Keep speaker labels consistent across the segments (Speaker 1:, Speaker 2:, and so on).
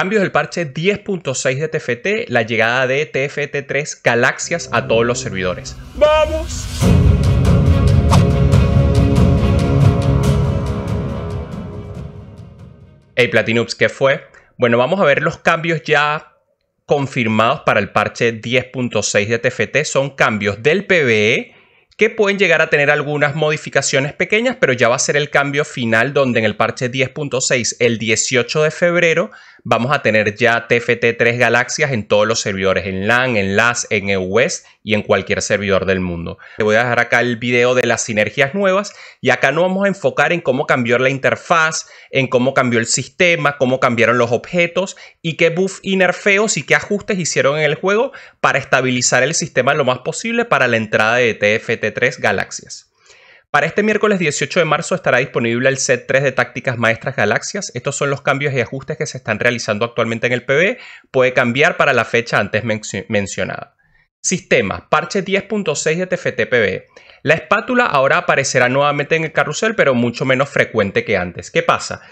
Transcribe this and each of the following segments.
Speaker 1: Cambios del parche 10.6 de TFT, la llegada de TFT3 Galaxias a todos los servidores. ¡Vamos! Hey Platinux, ¿qué fue? Bueno, vamos a ver los cambios ya confirmados para el parche 10.6 de TFT. Son cambios del PBE que pueden llegar a tener algunas modificaciones pequeñas, pero ya va a ser el cambio final donde en el parche 10.6 el 18 de febrero vamos a tener ya TFT3 galaxias en todos los servidores, en LAN, en LAS, en EUS y en cualquier servidor del mundo. Te voy a dejar acá el video de las sinergias nuevas y acá nos vamos a enfocar en cómo cambió la interfaz, en cómo cambió el sistema, cómo cambiaron los objetos y qué buff y nerfeos y qué ajustes hicieron en el juego para estabilizar el sistema lo más posible para la entrada de TFT3 galaxias. Para este miércoles 18 de marzo estará disponible el set 3 de Tácticas Maestras Galaxias. Estos son los cambios y ajustes que se están realizando actualmente en el PB. Puede cambiar para la fecha antes mencionada. Sistema. parche 10.6 de TFTPB. La espátula ahora aparecerá nuevamente en el carrusel, pero mucho menos frecuente que antes. ¿Qué pasa?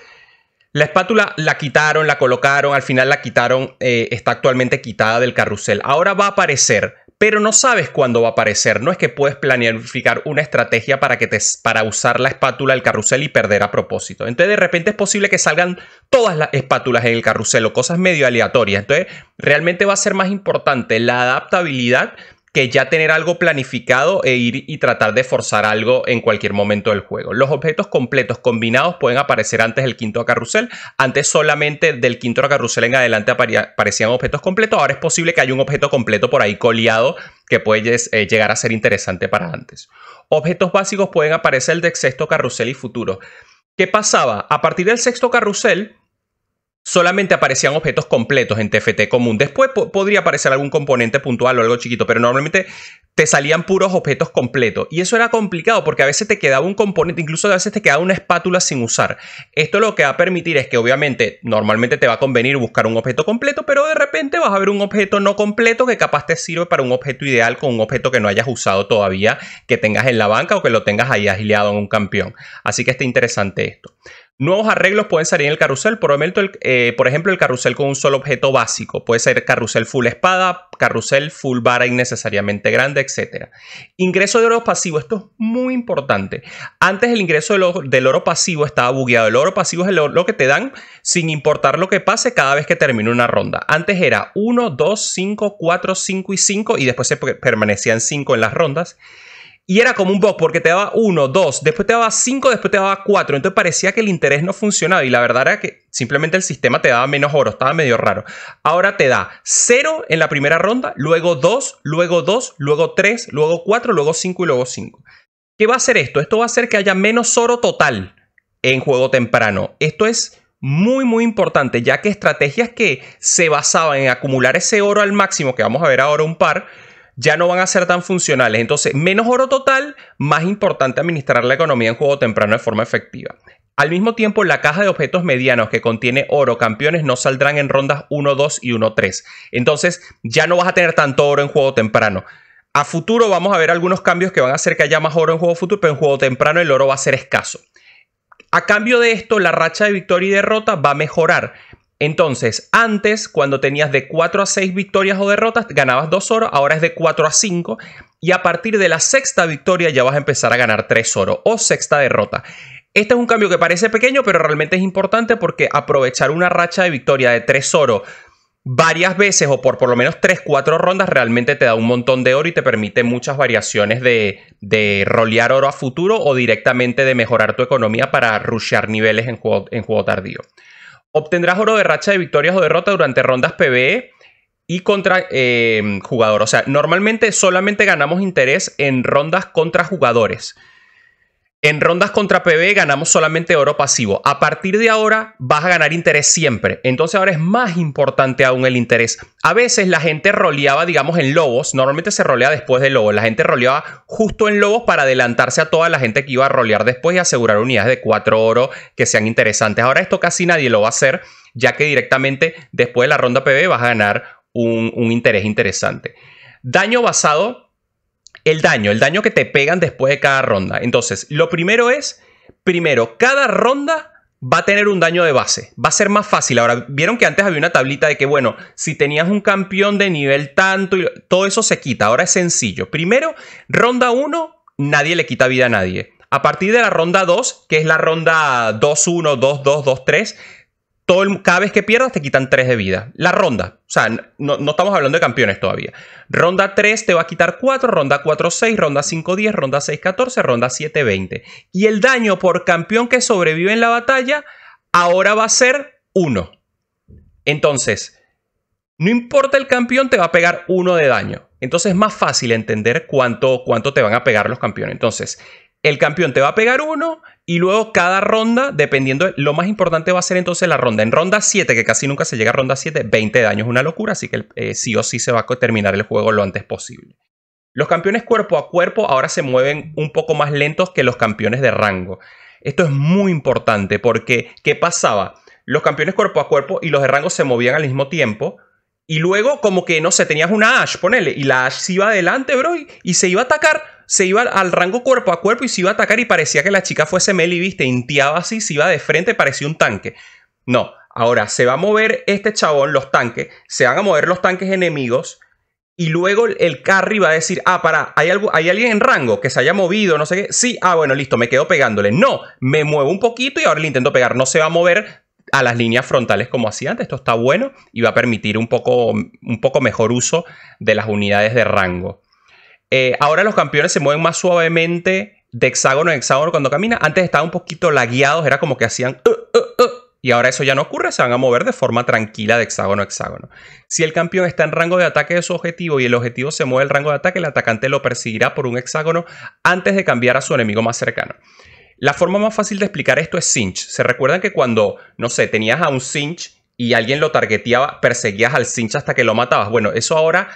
Speaker 1: La espátula la quitaron, la colocaron, al final la quitaron, eh, está actualmente quitada del carrusel. Ahora va a aparecer pero no sabes cuándo va a aparecer. No es que puedes planificar una estrategia para, que te, para usar la espátula del carrusel y perder a propósito. Entonces de repente es posible que salgan todas las espátulas en el carrusel o cosas medio aleatorias. Entonces realmente va a ser más importante la adaptabilidad que ya tener algo planificado e ir y tratar de forzar algo en cualquier momento del juego. Los objetos completos combinados pueden aparecer antes del quinto carrusel. Antes solamente del quinto carrusel en adelante aparecían objetos completos. Ahora es posible que haya un objeto completo por ahí coleado que puede eh, llegar a ser interesante para antes. Objetos básicos pueden aparecer del sexto carrusel y futuro. ¿Qué pasaba? A partir del sexto carrusel, solamente aparecían objetos completos en TFT común. Después podría aparecer algún componente puntual o algo chiquito, pero normalmente te salían puros objetos completos. Y eso era complicado porque a veces te quedaba un componente, incluso a veces te quedaba una espátula sin usar. Esto lo que va a permitir es que obviamente normalmente te va a convenir buscar un objeto completo, pero de repente vas a ver un objeto no completo que capaz te sirve para un objeto ideal con un objeto que no hayas usado todavía, que tengas en la banca o que lo tengas ahí agiliado en un campeón. Así que está interesante esto. Nuevos arreglos pueden salir en el carrusel, por, eh, por ejemplo el carrusel con un solo objeto básico, puede ser carrusel full espada, carrusel full vara innecesariamente grande, etc. Ingreso de oro pasivo, esto es muy importante. Antes el ingreso del oro, pasivo estaba bugueado, el oro pasivo es lo que te dan sin importar lo que pase cada vez que termine una ronda. Antes era 1, 2, 5, 4, 5 y 5 y después se permanecían 5 en las rondas. Y era como un bug porque te daba uno, dos, después te daba cinco, después te daba cuatro. Entonces parecía que el interés no funcionaba y la verdad era que simplemente el sistema te daba menos oro, estaba medio raro. Ahora te da cero en la primera ronda, luego dos, luego dos, luego tres, luego cuatro, luego cinco y luego cinco. ¿Qué va a hacer esto? Esto va a hacer que haya menos oro total en juego temprano. Esto es muy muy importante ya que estrategias que se basaban en acumular ese oro al máximo, que vamos a ver ahora un par, ya no van a ser tan funcionales. Entonces, menos oro total, más importante administrar la economía en juego temprano de forma efectiva. Al mismo tiempo, la caja de objetos medianos que contiene oro campeones no saldrán en rondas 1, 2 y 1, 3. Entonces, ya no vas a tener tanto oro en juego temprano. A futuro vamos a ver algunos cambios que van a hacer que haya más oro en juego futuro, pero en juego temprano el oro va a ser escaso. A cambio de esto, la racha de victoria y derrota va a mejorar. Entonces, antes, cuando tenías de 4 a 6 victorias o derrotas, ganabas 2 oro, ahora es de 4 a 5, y a partir de la sexta victoria ya vas a empezar a ganar 3 oro o sexta derrota. Este es un cambio que parece pequeño, pero realmente es importante porque aprovechar una racha de victoria de 3 oro varias veces o por por lo menos 3, 4 rondas realmente te da un montón de oro y te permite muchas variaciones de, de rolear oro a futuro o directamente de mejorar tu economía para rushear niveles en juego tardío. Obtendrás oro de racha de victorias o derrota durante rondas PvE y contra eh, jugador. O sea, normalmente solamente ganamos interés en rondas contra jugadores. En rondas contra PB ganamos solamente oro pasivo. A partir de ahora vas a ganar interés siempre. Entonces ahora es más importante aún el interés. A veces la gente roleaba, digamos, en lobos. Normalmente se rolea después de lobos. La gente roleaba justo en lobos para adelantarse a toda la gente que iba a rolear después y asegurar unidades de 4 oro que sean interesantes. Ahora esto casi nadie lo va a hacer, ya que directamente después de la ronda PB vas a ganar un, un interés interesante. Daño basado el daño, el daño que te pegan después de cada ronda. Entonces, lo primero es, primero, cada ronda va a tener un daño de base. Va a ser más fácil. Ahora, vieron que antes había una tablita de que, bueno, si tenías un campeón de nivel tanto, y todo eso se quita. Ahora es sencillo. Primero, ronda 1, nadie le quita vida a nadie. A partir de la ronda 2, que es la ronda 2-1, 2-2, 2-3, cada vez que pierdas te quitan 3 de vida. La ronda, o sea, no, estamos hablando de campeones todavía. Ronda 3 te va a quitar 4, ronda 4 6, ronda 5 10, ronda 6 14, ronda 7 20. Y el daño por campeón que sobrevive en la batalla ahora va a ser 1. Entonces, no importa el campeón, te va a pegar 1 de daño. Entonces es más fácil entender cuánto, cuánto te van a pegar los campeones. Entonces, el campeón te va a pegar uno y luego cada ronda, dependiendo, lo más importante va a ser entonces la ronda. En ronda 7, que casi nunca se llega a ronda 7, 20 daños, una locura, así que eh, sí o sí se va a terminar el juego lo antes posible. Los campeones cuerpo a cuerpo ahora se mueven un poco más lentos que los campeones de rango. Esto es muy importante porque ¿qué pasaba? Los campeones cuerpo a cuerpo y los de rango se movían al mismo tiempo, y luego, como que no sé, tenías una Ash, ponele, y la Ash se iba adelante, bro, y, se iba a atacar se iba al rango cuerpo a cuerpo y se iba a atacar y parecía que la chica fuese Meli, viste, intiaba así, se iba de frente, parecía un tanque. No, ahora se va a mover este chabón, los tanques, se van a mover los tanques enemigos y luego el carry va a decir, ah, para, ¿hay, algo, hay alguien en rango que se haya movido, no sé qué. Sí, ah, bueno, listo, me quedo pegándole. No, me muevo un poquito y ahora le intento pegar. No se va a mover a las líneas frontales como hacía antes. Esto está bueno y va a permitir un poco, un poco mejor uso de las unidades de rango. Eh, ahora los campeones se mueven más suavemente de hexágono en hexágono cuando caminan. Antes estaban un poquito lagueados, era como que hacían... Uh, uh, uh", y ahora eso ya no ocurre, se van a mover de forma tranquila de hexágono a hexágono. Si el campeón está en rango de ataque de su objetivo y el objetivo se mueve el rango de ataque, el atacante lo perseguirá por un hexágono antes de cambiar a su enemigo más cercano. La forma más fácil de explicar esto es cinch. ¿Se recuerdan que cuando, no sé, tenías a un cinch y alguien lo targeteaba, perseguías al cinch hasta que lo matabas? Bueno, eso ahora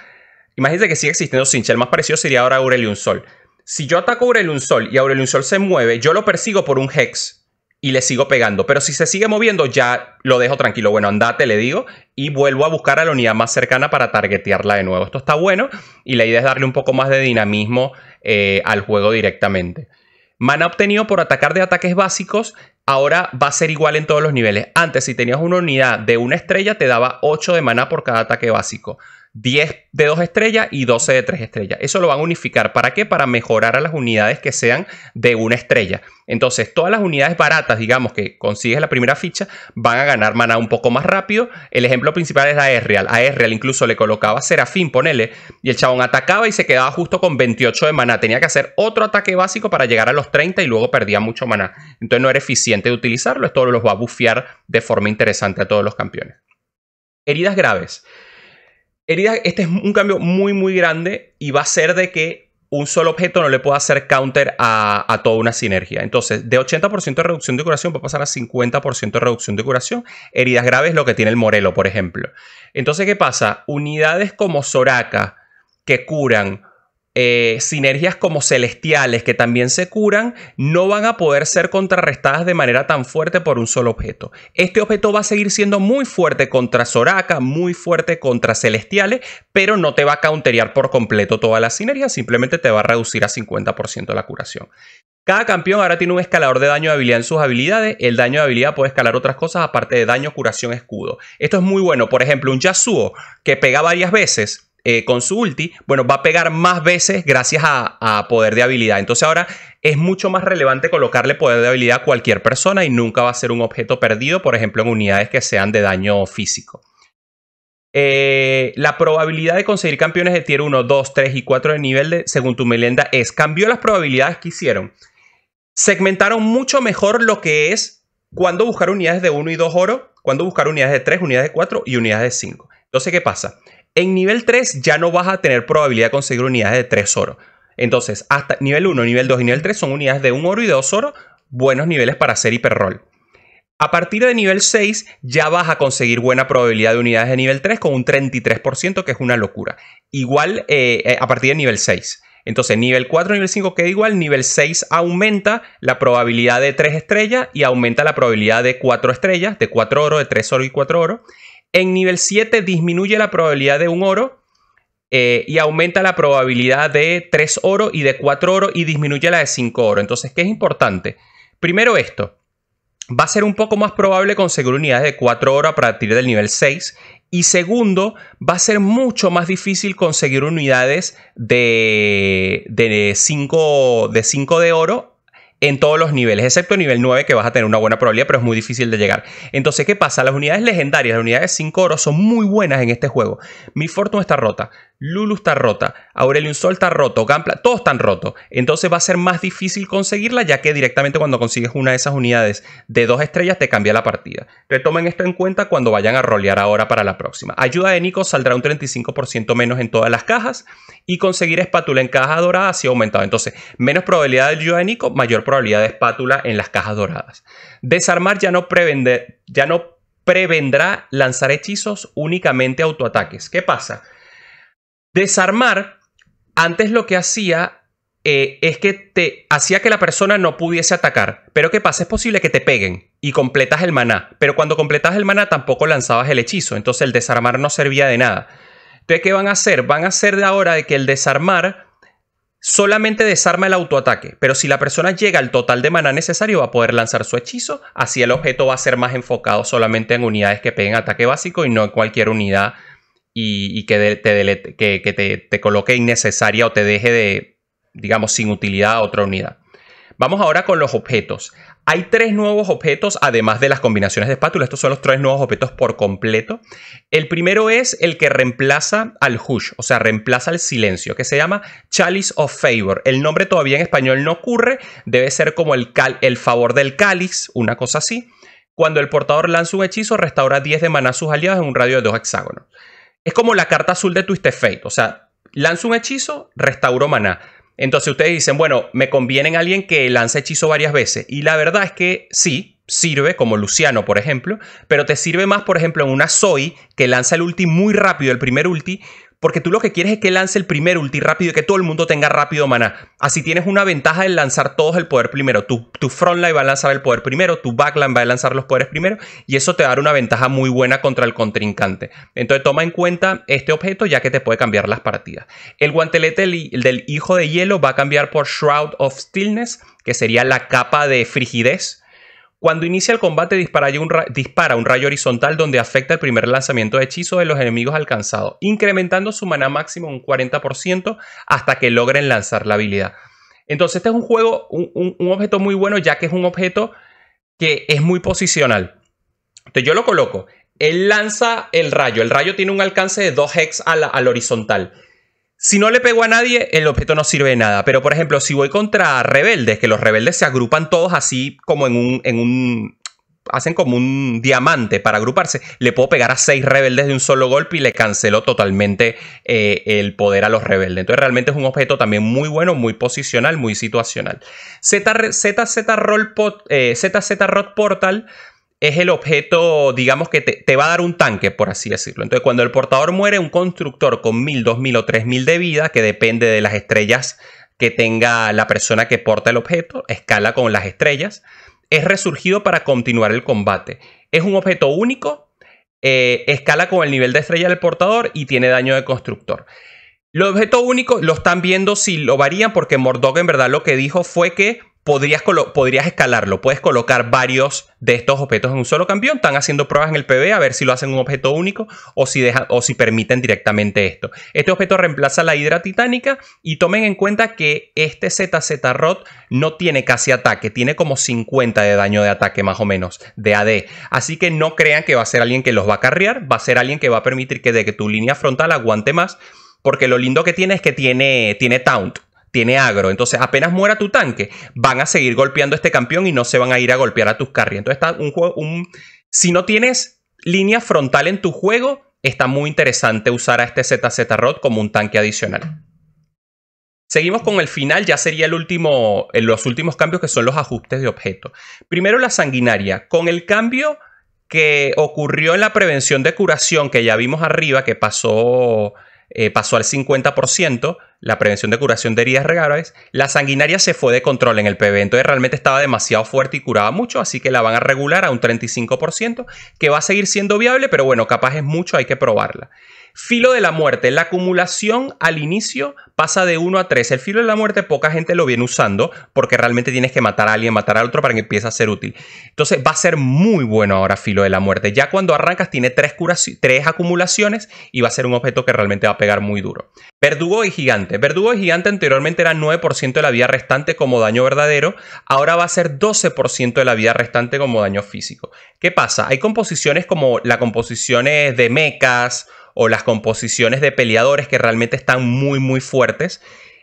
Speaker 1: Imagínese que sigue existiendo Sincha. El más parecido sería ahora Aurelion Sol. Si yo ataco Aurelion Sol y Aurelion Sol se mueve, yo lo persigo por un Hex y le sigo pegando. Pero si se sigue moviendo, ya lo dejo tranquilo. Bueno, andate, le digo, y vuelvo a buscar a la unidad más cercana para targetearla de nuevo. Esto está bueno y la idea es darle un poco más de dinamismo eh, al juego directamente. Mana obtenido por atacar de ataques básicos ahora va a ser igual en todos los niveles. Antes, si tenías una unidad de una estrella, te daba 8 de mana por cada ataque básico. 10 de 2 estrellas y 12 de 3 estrellas. Eso lo van a unificar. ¿Para qué? Para mejorar a las unidades que sean de una estrella. Entonces, todas las unidades baratas, digamos, que consigues la primera ficha, van a ganar maná un poco más rápido. El ejemplo principal es A real incluso le colocaba Serafín, ponele, y el chabón atacaba y se quedaba justo con 28 de maná. Tenía que hacer otro ataque básico para llegar a los 30 y luego perdía mucho maná. Entonces no era eficiente de utilizarlo. Esto los va a bufiar de forma interesante a todos los campeones. Heridas graves heridas, este es un cambio muy, muy grande y va a ser de que un solo objeto no le pueda hacer counter a, toda una sinergia. Entonces, de 80% de reducción de curación va a pasar a 50% de reducción de curación. Heridas graves, lo que tiene el Morelo, por ejemplo. Entonces, ¿qué pasa? Unidades como Soraka que curan eh, sinergias como celestiales que también se curan no van a poder ser contrarrestadas de manera tan fuerte por un solo objeto. Este objeto va a seguir siendo muy fuerte contra Soraka, muy fuerte contra celestiales, pero no te va a counterear por completo todas las Sinergias simplemente te va a reducir a 50% la curación. Cada campeón ahora tiene un escalador de daño de habilidad en sus habilidades. El daño de habilidad puede escalar otras cosas aparte de daño, curación, escudo. Esto es muy bueno. Por ejemplo, un Yasuo que pega varias veces eh, con su ulti, bueno, va a pegar más veces gracias a, poder de habilidad. Entonces ahora es mucho más relevante colocarle poder de habilidad a cualquier persona y nunca va a ser un objeto perdido, por ejemplo, en unidades que sean de daño físico. Eh, la probabilidad de conseguir campeones de tier 1, 2, 3 y 4 de nivel de, según tu melenda es, cambió las probabilidades que hicieron. Segmentaron mucho mejor lo que es cuando buscar unidades de 1 y 2 oro, cuando buscar unidades de 3, unidades de 4 y unidades de 5. Entonces, ¿qué pasa? En nivel 3 ya no vas a tener probabilidad de conseguir unidades de 3 oro. Entonces, hasta nivel 1, nivel 2 y nivel 3 son unidades de 1 oro y 2 oro, buenos niveles para hacer hiperroll. A partir de nivel 6 ya vas a conseguir buena probabilidad de unidades de nivel 3 con un 33%, que es una locura. Igual eh, eh, a partir de nivel 6. Entonces, nivel 4, nivel 5 queda igual, nivel 6 aumenta la probabilidad de 3 estrellas y aumenta la probabilidad de 4 estrellas, de 4 oro, de 3 oro y 4 oro. En nivel 7 disminuye la probabilidad de un oro eh, y aumenta la probabilidad de 3 oro y de 4 oro y disminuye la de 5 oro. Entonces, ¿qué es importante? Primero esto. Va a ser un poco más probable conseguir unidades de 4 oro a partir del nivel 6 y segundo, va a ser mucho más difícil conseguir unidades de, de 5 de, oro en todos los niveles, excepto nivel 9 que vas a tener una buena probabilidad, pero es muy difícil de llegar. Entonces, ¿qué pasa? Las unidades legendarias, las unidades 5 oro son muy buenas en este juego. Mi fortuna está rota, Lulu está rota, Aurelion Sol está roto, Gampla, todos están rotos. Entonces va a ser más difícil conseguirla, ya que directamente cuando consigues una de esas unidades de dos estrellas te cambia la partida. Retomen esto en cuenta cuando vayan a rolear ahora para la próxima. Ayuda de Nico saldrá un 35% menos en todas las cajas y conseguir espátula en cajas doradas ha sido aumentado. Entonces, menos probabilidad de ayuda de Nico, mayor probabilidad de espátula en las cajas doradas. Desarmar ya no ya no prevendrá lanzar hechizos únicamente autoataques. ¿Qué pasa? Desarmar, antes lo que hacía eh, es que te hacía que la persona no pudiese atacar. Pero ¿qué pasa? Es posible que te peguen y completas el maná. Pero cuando completas el maná tampoco lanzabas el hechizo. Entonces el desarmar no servía de nada. Entonces, ¿qué van a hacer? Van a hacer de ahora de que el desarmar solamente desarma el autoataque. Pero si la persona llega al total de maná necesario, va a poder lanzar su hechizo. Así el objeto va a ser más enfocado solamente en unidades que peguen ataque básico y no en cualquier unidad y, que, te, te, coloque innecesaria o te deje de, digamos, sin utilidad a otra unidad. Vamos ahora con los objetos. Hay tres nuevos objetos, además de las combinaciones de espátula. Estos son los tres nuevos objetos por completo. El primero es el que reemplaza al hush, o sea, reemplaza al silencio, que se llama Chalice of Favor. El nombre todavía en español no ocurre, debe ser como el, el favor del cáliz, una cosa así. Cuando el portador lanza un hechizo, restaura 10 de maná a sus aliados en un radio de dos hexágonos. Es como la carta azul de Twisted Fate. O sea, lanzo un hechizo, restauro maná. Entonces ustedes dicen, bueno, me conviene en alguien que lance hechizo varias veces. Y la verdad es que sí, sirve, como Luciano, por ejemplo, pero te sirve más, por ejemplo, en una Zoe que lanza el ulti muy rápido, el primer ulti, porque tú lo que quieres es que lance el primer ulti rápido y que todo el mundo tenga rápido maná. Así tienes una ventaja de lanzar todos el poder primero. Tu, tu frontline va a lanzar el poder primero, tu backline va a lanzar los poderes primero y eso te va una ventaja muy buena contra el contrincante. Entonces toma en cuenta este objeto ya que te puede cambiar las partidas. El guantelete del hijo de hielo va a cambiar por Shroud of Stillness, que sería la capa de frigidez cuando inicia el combate dispara un, rayo horizontal donde afecta el primer lanzamiento de hechizo de los enemigos alcanzados, incrementando su maná máximo un 40% hasta que logren lanzar la habilidad. Entonces este es un juego, un, objeto muy bueno ya que es un objeto que es muy posicional. Entonces yo lo coloco, él lanza el rayo, el rayo tiene un alcance de 2 hex al horizontal si no le pego a nadie, el objeto no sirve de nada. Pero, por ejemplo, si voy contra rebeldes, que los rebeldes se agrupan todos así como en un. En un hacen como un diamante para agruparse. Le puedo pegar a seis rebeldes de un solo golpe y le cancelo totalmente eh, el poder a los rebeldes. Entonces realmente es un objeto también muy bueno, muy posicional, muy situacional. z z Roll eh, Portal es el objeto, digamos, que te, va a dar un tanque, por así decirlo. Entonces, cuando el portador muere, un constructor con 1000, 2000 o 3000 de vida, que depende de las estrellas que tenga la persona que porta el objeto, escala con las estrellas, es resurgido para continuar el combate. Es un objeto único, eh, escala con el nivel de estrella del portador y tiene daño de constructor. Los objetos únicos lo están viendo si lo varían, porque Mordog en verdad lo que dijo fue que podrías, escalarlo. Puedes colocar varios de estos objetos en un solo campeón. Están haciendo pruebas en el PB a ver si lo hacen un objeto único o si, o si permiten directamente esto. Este objeto reemplaza la Hidra Titánica y tomen en cuenta que este ZZ Rod no tiene casi ataque, tiene como 50 de daño de ataque más o menos de AD. Así que no crean que va a ser alguien que los va a carrear, va a ser alguien que va a permitir que de que tu línea frontal aguante más. Porque lo lindo que tiene es que tiene, tiene taunt tiene agro. Entonces, apenas muera tu tanque, van a seguir golpeando a este campeón y no se van a ir a golpear a tus carries. Entonces, está un juego. Un... Si no tienes línea frontal en tu juego, está muy interesante usar a este ZZ Rod como un tanque adicional. Seguimos con el final, ya sería el último, los últimos cambios que son los ajustes de objeto. Primero la sanguinaria, con el cambio que ocurrió en la prevención de curación que ya vimos arriba, que pasó, eh, pasó al 50%, la prevención de curación de heridas graves, la sanguinaria se fue de control en el PV, entonces realmente estaba demasiado fuerte y curaba mucho, así que la van a regular a un 35%, que va a seguir siendo viable, pero bueno, capaz es mucho, hay que probarla. Filo de la muerte, la acumulación al inicio pasa de 1 a 3. El filo de la muerte poca gente lo viene usando porque realmente tienes que matar a alguien, matar a otro para que empiece a ser útil. Entonces va a ser muy bueno ahora filo de la muerte. Ya cuando arrancas tiene 3 tres tres acumulaciones y va a ser un objeto que realmente va a pegar muy duro. Verdugo y gigante. Verdugo y gigante anteriormente era 9% de la vida restante como daño verdadero, ahora va a ser 12% de la vida restante como daño físico. ¿Qué pasa? Hay composiciones como las composiciones de mechas o las composiciones de peleadores que realmente están muy muy fuertes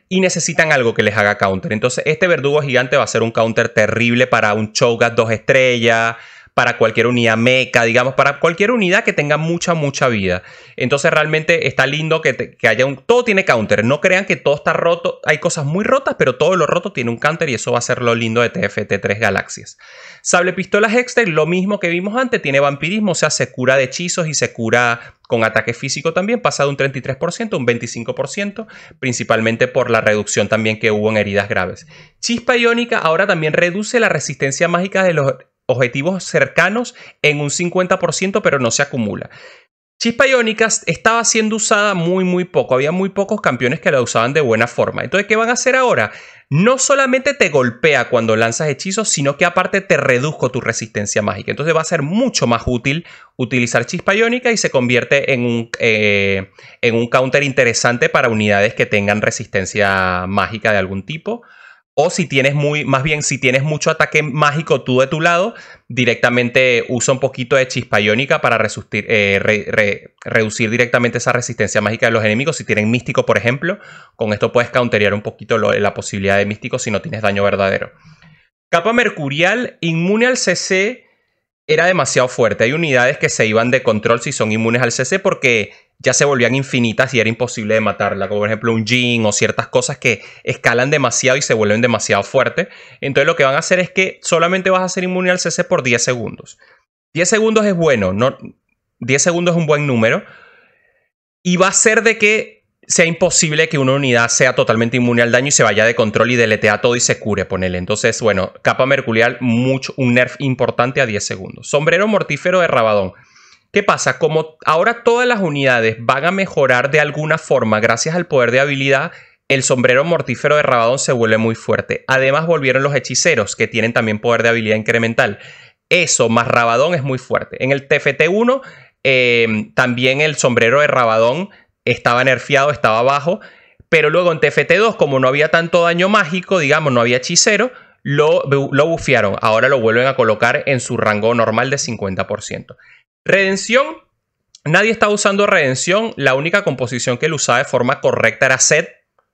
Speaker 1: y necesitan algo que les haga counter. Entonces este verdugo gigante va a ser un counter terrible para un Cho'Gath 2 estrellas, para cualquier unidad meca, digamos, para cualquier unidad que tenga mucha, mucha vida. Entonces realmente está lindo que, que, haya un... Todo tiene counter, no crean que todo está roto, hay cosas muy rotas, pero todo lo roto tiene un counter y eso va a ser lo lindo de TFT3 Galaxias. Sable Pistolas Hextech, lo mismo que vimos antes, tiene vampirismo, o sea, se cura de hechizos y se cura con ataque físico también pasado un 33% un 25%, principalmente por la reducción también que hubo en heridas graves. Chispa iónica ahora también reduce la resistencia mágica de los objetivos cercanos en un 50%, pero no se acumula. Chispa iónica estaba siendo usada muy, muy poco. Había muy pocos campeones que la usaban de buena forma. Entonces, ¿qué van a hacer ahora? No solamente te golpea cuando lanzas hechizos, sino que aparte te reduzco tu resistencia mágica. Entonces va a ser mucho más útil utilizar chispa iónica y se convierte en un, eh, en un counter interesante para unidades que tengan resistencia mágica de algún tipo o si tienes muy, más bien, si tienes mucho ataque mágico tú de tu lado, directamente usa un poquito de chispa iónica para eh, reducir directamente esa resistencia mágica de los enemigos. Si tienen místico, por ejemplo, con esto puedes counterear un poquito la posibilidad de místico si no tienes daño verdadero. Capa mercurial, inmune al CC era demasiado fuerte. Hay unidades que se iban de control si son inmunes al CC porque ya se volvían infinitas y era imposible de matarla, como por ejemplo un Jin o ciertas cosas que escalan demasiado y se vuelven demasiado fuertes. Entonces lo que van a hacer es que solamente vas a ser inmune al CC por 10 segundos. 10 segundos es bueno, no, 10 segundos es un buen número. Y va a ser de que sea imposible que una unidad sea totalmente inmune al daño y se vaya de control y deletea todo y se cure, ponele. Entonces, bueno, capa mercurial, mucho, un nerf importante a 10 segundos. Sombrero mortífero de Rabadón. ¿Qué pasa? Como ahora todas las unidades van a mejorar de alguna forma gracias al poder de habilidad, el sombrero mortífero de Rabadón se vuelve muy fuerte. Además volvieron los hechiceros, que tienen también poder de habilidad incremental. Eso más Rabadón es muy fuerte. En el TFT1, eh, también el sombrero de Rabadón estaba nerfeado, estaba bajo, pero luego en TFT2, como no había tanto daño mágico, digamos, no había hechicero, lo, lo Ahora lo vuelven a colocar en su rango normal de 50%. Redención. Nadie estaba usando Redención. La única composición que él usaba de forma correcta era Set.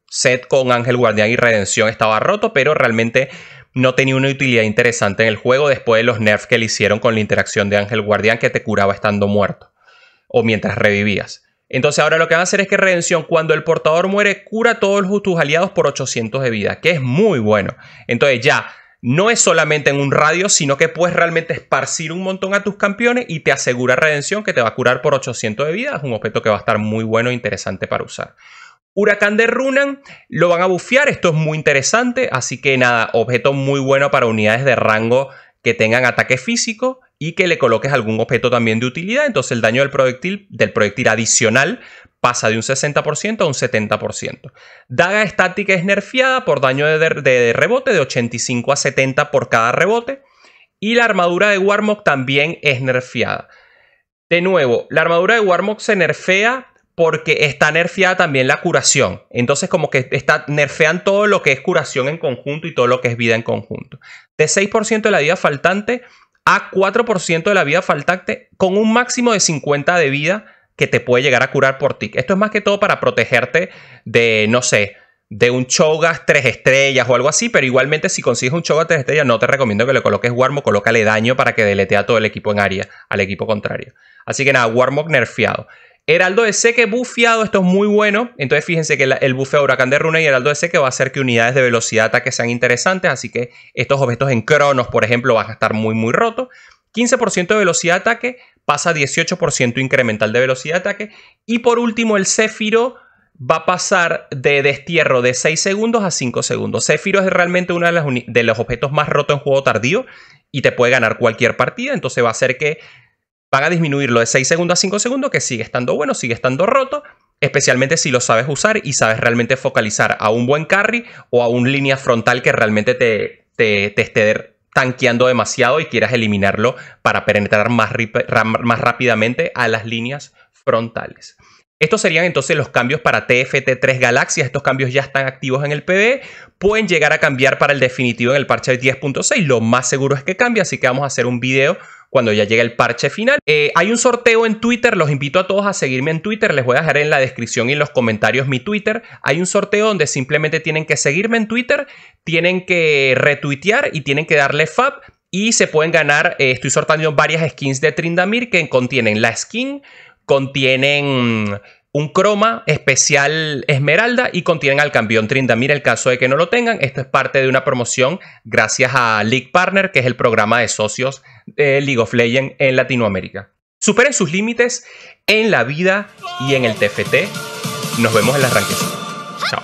Speaker 1: Set con Ángel Guardián y Redención estaba roto, pero realmente no tenía una utilidad interesante en el juego después de los nerfs que le hicieron con la interacción de Ángel Guardián que te curaba estando muerto o mientras revivías. Entonces ahora lo que van a hacer es que redención, cuando el portador muere, cura a todos tus aliados por 800 de vida, que es muy bueno. Entonces ya, no es solamente en un radio, sino que puedes realmente esparcir un montón a tus campeones y te asegura redención que te va a curar por 800 de vida. Es un objeto que va a estar muy bueno e interesante para usar. Huracán de Runan, lo van a bufear, esto es muy interesante, así que nada, objeto muy bueno para unidades de rango que tengan ataque físico y que le coloques algún objeto también de utilidad, entonces el daño del proyectil, del proyectil adicional pasa de un 60% a un 70%. Daga estática es nerfeada por daño de, rebote de 85 a 70 por cada rebote. Y la armadura de Warmog también es nerfeada. De nuevo, la armadura de Warmog se nerfea porque está nerfeada también la curación. Entonces, como que está, nerfean todo lo que es curación en conjunto y todo lo que es vida en conjunto. De 6% de la vida faltante a 4% de la vida faltante con un máximo de 50 de vida que te puede llegar a curar por ti. Esto es más que todo para protegerte de, no sé, de un Chogas 3 estrellas o algo así, pero igualmente si consigues un Chogas 3 estrellas no te recomiendo que le coloques Warmog, colócale daño para que deletea a todo el equipo en área, al equipo contrario. Así que nada, Warmog nerfeado. Heraldo de Seque bufeado, esto es muy bueno. Entonces fíjense que el, bufeo de Huracán de Runa y Heraldo de Seque va a hacer que unidades de velocidad de ataque sean interesantes. Así que estos objetos en Cronos, por ejemplo, van a estar muy, muy rotos. 15% de velocidad de ataque pasa a 18% incremental de velocidad de ataque. Y por último, el Céfiro va a pasar de destierro de 6 segundos a 5 segundos. Céfiro es realmente uno de, de los objetos más rotos en juego tardío y te puede ganar cualquier partida. Entonces va a hacer que van a disminuirlo de 6 segundos a 5 segundos, que sigue estando bueno, sigue estando roto, especialmente si lo sabes usar y sabes realmente focalizar a un buen carry o a un línea frontal que realmente te, te, esté tanqueando demasiado y quieras eliminarlo para penetrar más, más rápidamente a las líneas frontales. Estos serían entonces los cambios para TFT3 Galaxias. Estos cambios ya están activos en el PBE. Pueden llegar a cambiar para el definitivo en el parche 10.6. Lo más seguro es que cambie, así que vamos a hacer un video cuando ya llegue el parche final. Eh, hay un sorteo en Twitter, los invito a todos a seguirme en Twitter, les voy a dejar en la descripción y en los comentarios mi Twitter. Hay un sorteo donde simplemente tienen que seguirme en Twitter, tienen que retuitear y tienen que darle fab. Y se pueden ganar, eh, estoy sortando varias skins de Trindamir que contienen la skin, contienen un croma especial esmeralda y contienen al campeón Trindamir. El caso de que no lo tengan, esto es parte de una promoción gracias a League Partner, que es el programa de socios de League of Legends en Latinoamérica. Superen sus límites en la vida y en el TFT. Nos vemos en la arranquecita. Chao.